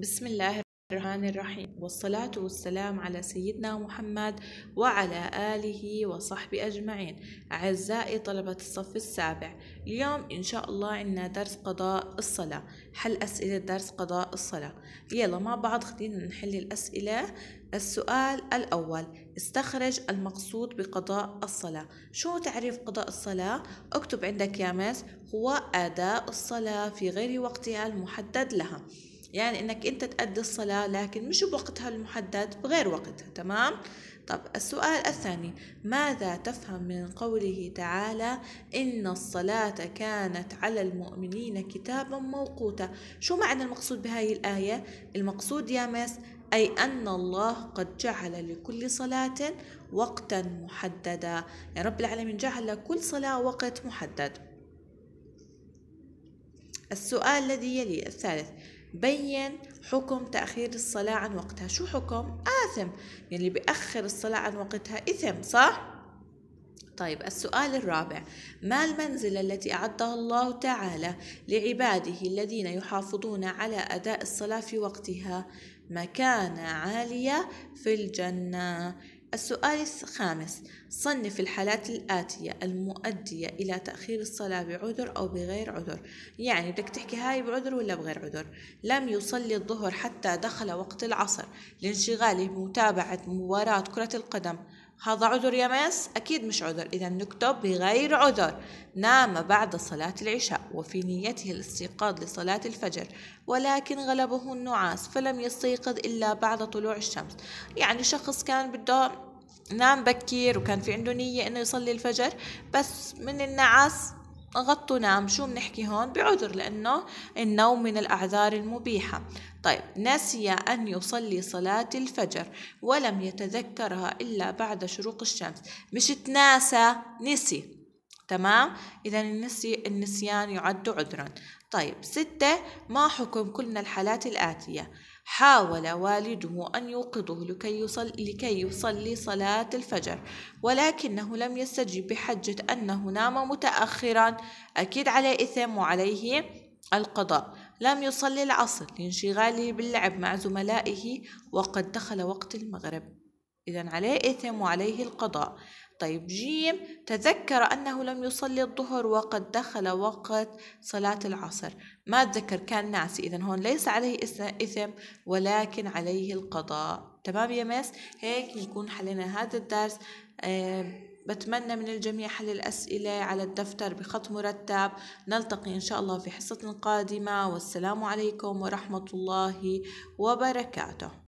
بسم الله الرحمن الرحيم والصلاة والسلام على سيدنا محمد وعلى آله وصحبه أجمعين أعزائي طلبة الصف السابع اليوم إن شاء الله عنا درس قضاء الصلاة حل أسئلة درس قضاء الصلاة يلا مع بعض خلينا نحل الأسئلة السؤال الأول استخرج المقصود بقضاء الصلاة شو تعريف قضاء الصلاة؟ اكتب عندك يا مس هو أداء الصلاة في غير وقتها المحدد لها يعني انك انت تأدي الصلاة لكن مش بوقتها المحدد بغير وقتها تمام طب السؤال الثاني ماذا تفهم من قوله تعالى إن الصلاة كانت على المؤمنين كتابا موقوتا شو معنى المقصود بهاي الآية المقصود يا مس أي أن الله قد جعل لكل صلاة وقتا محددا يا رب العالمين جعل لكل صلاة وقت محدد السؤال الذي يلي الثالث بين حكم تأخير الصلاة عن وقتها شو حكم؟ آثم يلي يعني بيأخر الصلاة عن وقتها إثم صح؟ طيب السؤال الرابع ما المنزلة التي أعدها الله تعالى لعباده الذين يحافظون على أداء الصلاة في وقتها مكانة عالية في الجنة السؤال الخامس صنف الحالات الآتية المؤدية إلى تأخير الصلاة بعذر أو بغير عذر يعني بدك تحكي هاي بعذر ولا بغير عذر لم يصلي الظهر حتى دخل وقت العصر لانشغاله بمتابعة مباراة كرة القدم هذا عذر يا مس أكيد مش عذر إذا نكتب بغير عذر نام بعد صلاة العشاء وفي نيته الاستيقاظ لصلاة الفجر ولكن غلبه النعاس فلم يستيقظ إلا بعد طلوع الشمس يعني شخص كان بده نام بكير وكان في عنده نية إنه يصلي الفجر بس من النعاس غطوا نام شو بنحكي هون بعذر لأنه النوم من الأعذار المبيحة طيب نسي أن يصلي صلاة الفجر ولم يتذكرها إلا بعد شروق الشمس مش تناسى نسي تمام إذا النسي النسيان يعد عذرا طيب ستة ما حكم كلنا الحالات الآتية حاول والده أن يوقظه لكي, يصل لكي يصلي صلاة الفجر ولكنه لم يستجب بحجة أنه نام متأخرا أكيد على إثم وعليه القضاء لم يصلي العصر لانشغاله باللعب مع زملائه وقد دخل وقت المغرب إذا عليه إثم وعليه القضاء طيب جيم تذكر أنه لم يصلي الظهر وقد دخل وقت صلاة العصر ما تذكر كان ناسي إذا هون ليس عليه إثم ولكن عليه القضاء تمام يا مس هيك نكون حلينا هذا الدرس آه بتمنى من الجميع حل الأسئلة على الدفتر بخط مرتب نلتقي إن شاء الله في حصة قادمة والسلام عليكم ورحمة الله وبركاته